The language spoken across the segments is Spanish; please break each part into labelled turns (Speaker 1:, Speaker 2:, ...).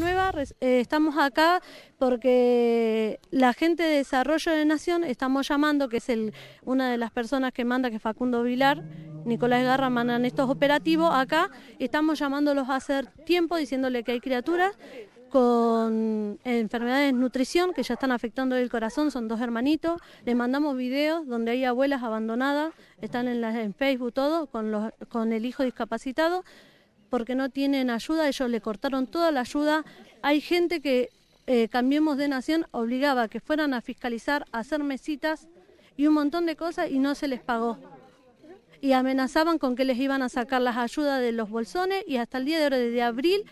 Speaker 1: Nueva, eh, estamos acá porque la gente de Desarrollo de Nación estamos llamando, que es el, una de las personas que manda, que es Facundo Vilar, Nicolás Garra mandan estos operativos acá, estamos llamándolos a hacer tiempo, diciéndole que hay criaturas con enfermedades de nutrición que ya están afectando el corazón, son dos hermanitos, les mandamos videos donde hay abuelas abandonadas, están en, las, en Facebook todo, con, los, con el hijo discapacitado, porque no tienen ayuda, ellos le cortaron toda la ayuda. Hay gente que eh, Cambiemos de Nación obligaba a que fueran a fiscalizar, a hacer mesitas y un montón de cosas y no se les pagó. Y amenazaban con que les iban a sacar las ayudas de los bolsones y hasta el día de hoy, desde abril,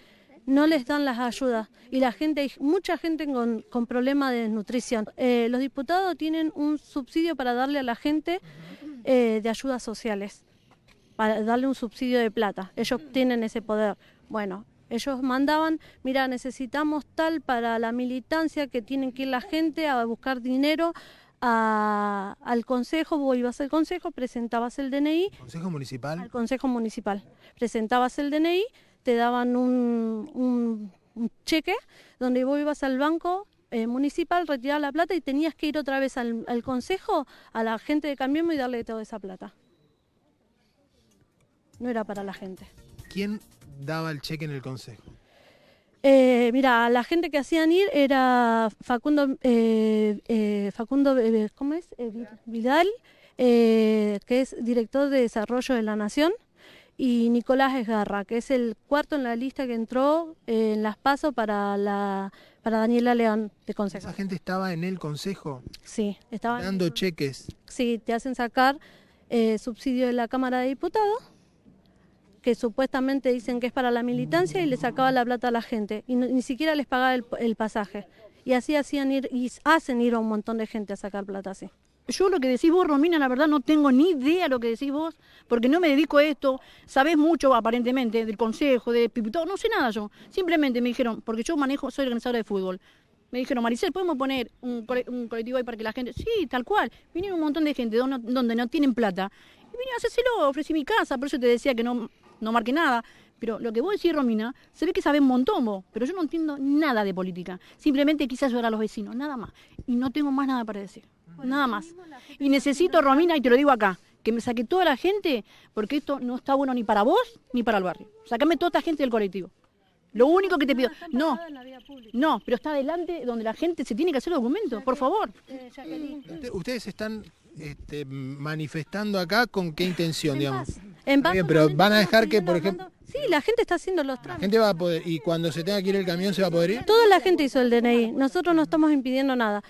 Speaker 1: no les dan las ayudas y la gente, hay mucha gente con, con problemas de desnutrición. Eh, los diputados tienen un subsidio para darle a la gente eh, de ayudas sociales para darle un subsidio de plata. Ellos mm. tienen ese poder. Bueno, ellos mandaban, mira, necesitamos tal para la militancia que tienen que ir la gente a buscar dinero al consejo, vos ibas al consejo, presentabas el DNI.
Speaker 2: ¿Consejo municipal? Al
Speaker 1: consejo municipal. Presentabas el DNI, te daban un, cheque donde vos ibas al banco eh, municipal, retirar la plata y tenías que ir otra vez al, al consejo, a la gente de Cambiemos y darle toda esa plata no era para la gente.
Speaker 2: ¿Quién daba el cheque en el consejo?
Speaker 1: Eh, mira, la gente que hacían ir era Facundo, eh, eh Facundo eh, es? Eh, Vidal, que es director de desarrollo de la Nación, y Nicolás Esgarra, que es el cuarto en la lista que entró en las pasos para, la, para Daniela León de Consejo. ¿Esa
Speaker 2: gente estaba en el Consejo?
Speaker 1: Sí, estaba. Dando cheques. Sí, te hacen sacar subsidio de la Cámara de Diputados que supuestamente dicen que es para la militancia y le sacaba la plata a la gente y ni siquiera les pagaba el, pasaje. Y así hacían ir y hacen ir a un montón de gente a
Speaker 3: sacar plata así. Yo lo que decís vos, Romina, la verdad no tengo ni idea lo que decís vos, porque no me dedico a esto. Sabés mucho, aparentemente, del consejo, de pipito, no sé nada yo. Simplemente me dijeron, porque yo manejo, soy organizador de fútbol. Me dijeron, Maricel, ¿podemos poner un, colectivo ahí para que la gente...? Sí, tal cual. Vinieron un montón de gente donde, no tienen plata. Y vine a lo ofrecí mi casa, por eso te decía que no no marque nada. Pero lo que vos decís, Romina, se ve que sabe un montón vos, pero yo no entiendo nada de política. Simplemente quise ayudar a los vecinos, nada más. Y no tengo más nada para decir, nada más. Y necesito, Romina, y te lo digo acá, que me saque toda la gente, porque esto no está bueno ni para vos ni para el barrio. Sacame toda esta gente del colectivo. Lo único que te pido, no, no, pero está adelante donde la gente se tiene que hacer documento por favor. Eh, ustedes están
Speaker 2: este, manifestando acá con qué intención, digamos. Bien, pero van a dejar que, por ejemplo...
Speaker 1: Sí, la gente está haciendo los trámites.
Speaker 2: gente va a poder, y cuando se tenga que ir el camión, ¿se va a poder ir?
Speaker 1: Toda la gente hizo el DNI, nosotros no estamos impidiendo nada.